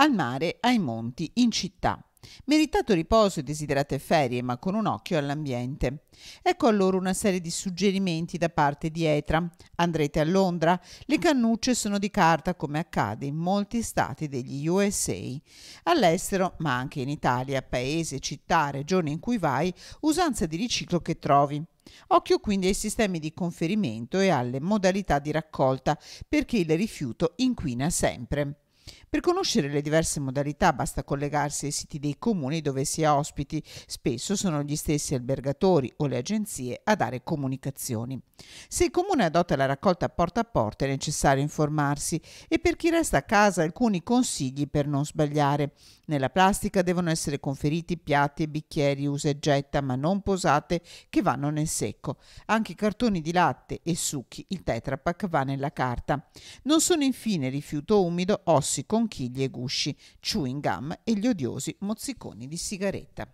al mare, ai monti, in città. Meritato riposo e desiderate ferie, ma con un occhio all'ambiente. Ecco allora una serie di suggerimenti da parte di Etra. Andrete a Londra? Le cannucce sono di carta, come accade in molti stati degli USA. All'estero, ma anche in Italia, paese, città, regione in cui vai, usanza di riciclo che trovi. Occhio quindi ai sistemi di conferimento e alle modalità di raccolta, perché il rifiuto inquina sempre. Per conoscere le diverse modalità basta collegarsi ai siti dei comuni dove si è ospiti, spesso sono gli stessi albergatori o le agenzie a dare comunicazioni. Se il comune adotta la raccolta porta a porta è necessario informarsi e per chi resta a casa alcuni consigli per non sbagliare. Nella plastica devono essere conferiti piatti e bicchieri usa e getta ma non posate che vanno nel secco. Anche i cartoni di latte e succhi, il tetrapack va nella carta. Non sono infine rifiuto umido, ossido conchiglie e gusci, chewing gum e gli odiosi mozziconi di sigaretta.